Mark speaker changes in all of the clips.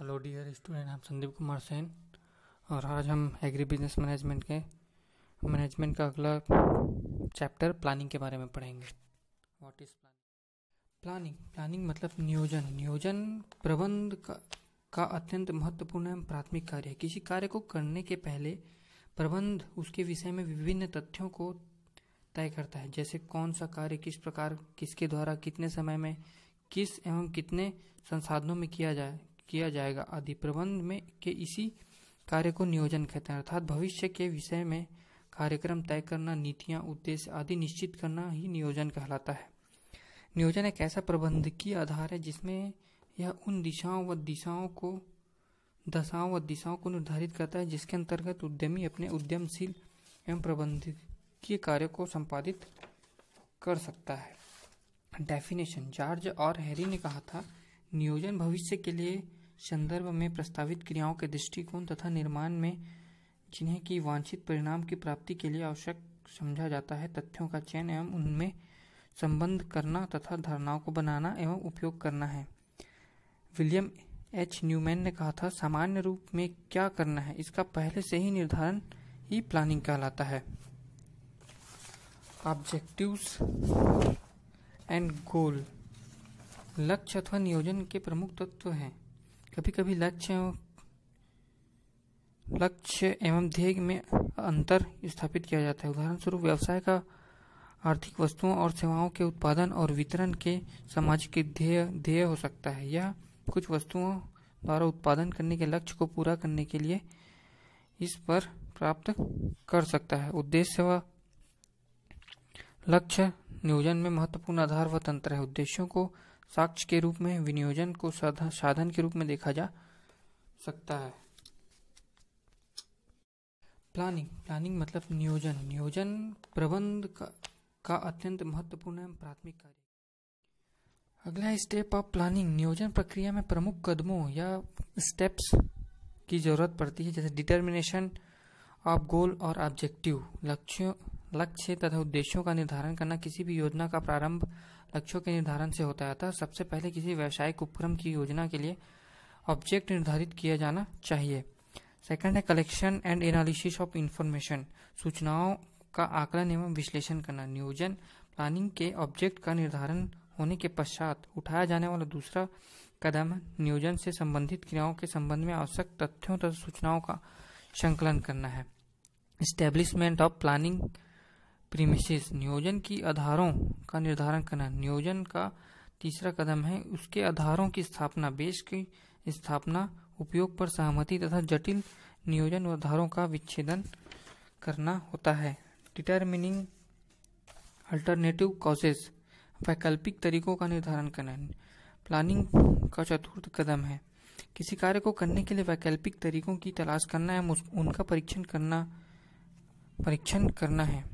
Speaker 1: hello dear student हम संदीप कुमार सेन और आज हम एग्री बिजनेस मैनेजमेंट के मैनेजमेंट का अगला चैप्टर प्लानिंग के बारे में पढ़ेंगे what is planning planning planning मतलब नियोजन नियोजन प्रबंध का, का अत्यंत महत्वपूर्ण एवं प्राथमिक कार्य है किसी कार्य को करने के पहले प्रबंध उसके विषय में विभिन्न तथ्यों को तय करता है जैसे कौन सा कार्य किस प्रकार किसके द्वारा कितने समय में किस एवं कितने संसाधनों में किया जाए किया जाएगा आदि प्रबंध में के इसी कार्य को नियोजन कहते हैं अर्थात भविष्य के विषय में कार्यक्रम तय करना नीतियां उद्देश्य आदि निश्चित करना ही नियोजन कहलाता है नियोजन एक ऐसा प्रबंधकीय आधार है जिसमें यह उन दिशाओं व दिशाओं को दशाओं व दिशाओं को निर्धारित करता है जिसके अंतर्गत उद्यमी अपने उद्यमशील एवं प्रबंधकीय कार्य को संपादित कर सकता है डेफिनेशन जॉर्ज और हैरी ने कहा था नियोजन भविष्य के लिए संदर्भ में प्रस्तावित क्रियाओं के दृष्टिकोण तथा निर्माण में जिन्हें की वांछित परिणाम की प्राप्ति के लिए आवश्यक समझा जाता है तथ्यों का चयन एवं उनमें संबंध करना तथा धारणाओं को बनाना एवं उपयोग करना है विलियम एच न्यूमैन ने कहा था सामान्य रूप में क्या करना है इसका पहले से ही निर्धारण ही प्लानिंग कहलाता है ऑब्जेक्टिव्स एंड गोल लक्ष्य अथवा नियोजन के प्रमुख तत्व हैं कभी कभी लक्ष्य लक्ष्य एवं ध्येय में अंतर स्थापित किया जाता है उदाहरण स्वरूप व्यवसाय का आर्थिक वस्तुओं और सेवाओं के उत्पादन और वितरण के सामाजिक ध्येय ध्येय हो सकता है यह कुछ वस्तुओं द्वारा उत्पादन करने के लक्ष्य को पूरा करने के लिए इस पर प्राप्त कर सकता है उद्देश्य व लक्ष्य नियोजन में महत्वपूर्ण आधार व तंत्र है उद्देश्यों को साक्ष्य के रूप में विनियोजन को साधन के रूप में देखा जा सकता है प्लानिंग प्लानिंग मतलब नियोजन नियोजन प्रबंध का, का अत्यंत महत्वपूर्ण एवं प्राथमिक कार्य अगला स्टेप ऑफ प्लानिंग नियोजन प्रक्रिया में प्रमुख कदमों या स्टेप्स की जरूरत पड़ती है जैसे डिटर्मिनेशन ऑफ गोल और ऑब्जेक्टिव लक्ष्यों लक्ष्य तथा उद्देश्यों का निर्धारण करना किसी भी योजना का प्रारंभ लक्ष्यों के निर्धारण से होता है अतः सबसे पहले किसी व्यावसायिक उपक्रम की योजना के लिए ऑब्जेक्ट निर्धारित किया जाना चाहिए सेकंड है collection and analysis of information सूचनाओं का आकलन एवं विश्लेषण करना नियोजन प्लानिंग के ऑब्जेक्ट का निर्धारण होने के पश्चात उठाया जाने वाला दूसरा कदम नियोजन से संबंधित क्रियाओं के संबंध में आवश्यक तथ्यों तथा सूचनाओं का संकलन करना है इस्टेब्लिशमेंट ऑफ प्लानिंग प्रीमिसेस नियोजन की आधारों का निर्धारण करना नियोजन का तीसरा कदम है उसके आधारों की स्थापना बेस की स्थापना उपयोग पर सहमति तथा जटिल नियोजन आधारों का विच्छेदन करना होता है डिटर्मिनिंग अल्टरनेटिव कॉजेस वैकल्पिक तरीकों का निर्धारण करना प्लानिंग का चतुर्थ कदम है किसी कार्य को करने के लिए वैकल्पिक तरीकों की तलाश करना एवं उनका परीक्षण करना परीक्षण करना है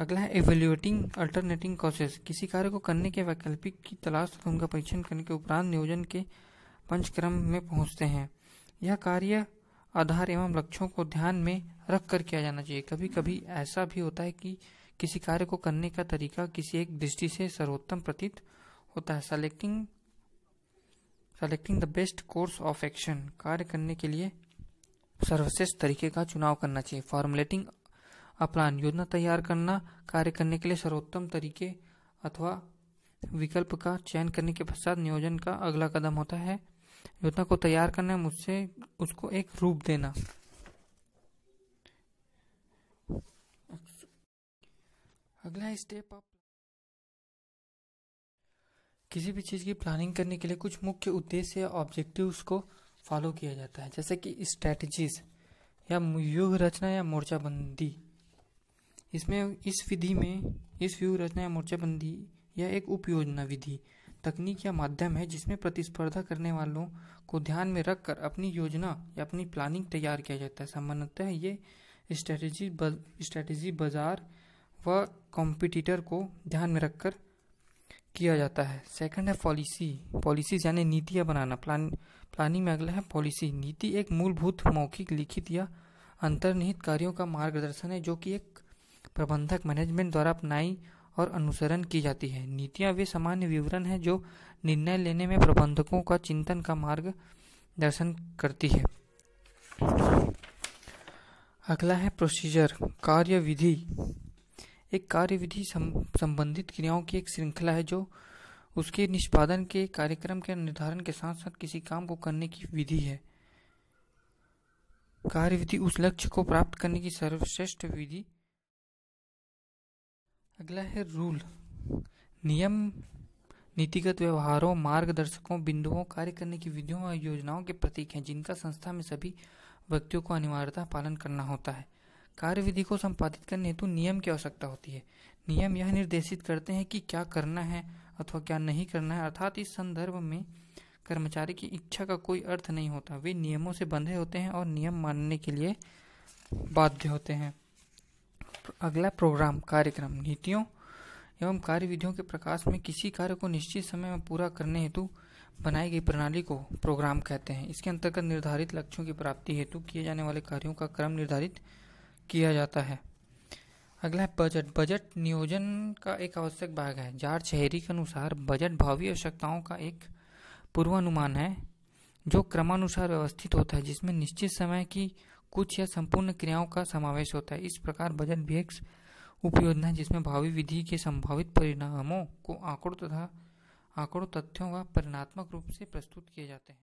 Speaker 1: अगला है एवेल्युएटिंग अल्टरनेटिंग कॉसेस किसी कार्य को करने के वैकल्पिक की तलाश तथा उनका परीक्षण करने के उपरांत नियोजन के पंचक्रम में पहुंचते हैं यह कार्य आधार एवं लक्ष्यों को ध्यान में रख कर किया जाना चाहिए कभी कभी ऐसा भी होता है कि किसी कार्य को करने का तरीका किसी एक दृष्टि से सर्वोत्तम प्रतीत होता है selecting selecting the best course of action कार्य करने के लिए सर्वश्रेष्ठ तरीके का चुनाव करना चाहिए फॉर्मुलेटिंग अपना योजना तैयार करना कार्य करने के लिए सर्वोत्तम तरीके अथवा विकल्प का चयन करने के पश्चात नियोजन का अगला कदम होता है योजना को तैयार करना मुझसे उसको एक रूप देना अगला स्टेप आप किसी भी चीज़ की प्लानिंग करने के लिए कुछ मुख्य उद्देश्य या ऑब्जेक्टिव को फॉलो किया जाता है जैसे कि स्ट्रेटजीज या व्यूह रचना या मोर्चाबंदी इसमें इस विधि में इस व्यूह रचना या मोर्चाबंदी या एक उपयोजना विधि तकनीक या माध्यम है जिसमें प्रतिस्पर्धा करने वालों को ध्यान में रखकर अपनी योजना या अपनी प्लानिंग तैयार किया जाता है सामान्यतः ये स्ट्रेटजी स्ट्रेटजी बाजार व कॉम्पिटिटर को ध्यान में रखकर किया जाता है सेकंड है पॉलिसी पॉलिसी यानी नीतियाँ बनाना प्लान प्लानिंग में अगला है पॉलिसी नीति एक मूलभूत मौखिक लिखित या अंतर्निहित कार्यों का मार्गदर्शन है जो कि एक प्रबंधक मैनेजमेंट द्वारा अपनाई और अनुसरण की जाती है नीतियाँ वे सामान्य विवरण हैं जो निर्णय लेने में प्रबंधकों का चिंतन का मार्ग दर्शन करती है अगला है प्रोसीजर कार्यविधि एक कार्यविधि संबंधित क्रियाओं की एक श्रृंखला है जो उसके निष्पादन के कार्यक्रम के निर्धारण के साथ साथ किसी काम को करने की विधि है कार्यविधि उस लक्ष्य को प्राप्त करने की सर्वश्रेष्ठ विधि अगला है रूल नियम नीतिगत व्यवहारों मार्गदर्शकों बिंदुओं कार्य करने की विधियों और योजनाओं के प्रतीक हैं जिनका संस्था में सभी व्यक्तियों को अनिवार्यता पालन करना होता है कार्य विधि को संपादित करने हेतु नियम की आवश्यकता होती है नियम यह निर्देशित करते हैं कि क्या करना है अथवा क्या नहीं करना है अर्थात इस संदर्भ में कर्मचारी की इच्छा का कोई अर्थ नहीं होता वे नियमों से बंधे होते हैं और नियम मानने के लिए बाध्य होते हैं अगला प्रोग्राम कार्यक्रम नीतियों एवं कार्यविधियों के प्रकाश में किसी कार्य को निश्चित समय में पूरा करने हेतु बनाई गई प्रणाली को प्रोग्राम कहते हैं इसके अंतर्गत निर्धारित लक्ष्यों की प्राप्ति हेतु किए जाने वाले कार्यों का क्रम निर्धारित किया जाता है अगला है बजट बजट नियोजन का एक आवश्यक भाग है जार शहरी के अनुसार बजट भावी आवश्यकताओं का एक पूर्वानुमान है जो क्रमानुसार व्यवस्थित होता है जिसमें निश्चित समय की कुछ या संपूर्ण क्रियाओं का समावेश होता है इस प्रकार बजट भी एक उपयोजना जिसमें भावी विधि के संभावित परिणामों को आंकड़ों तथा आंकड़ों तथ्यों व परिणात्मक रूप से प्रस्तुत किए जाते हैं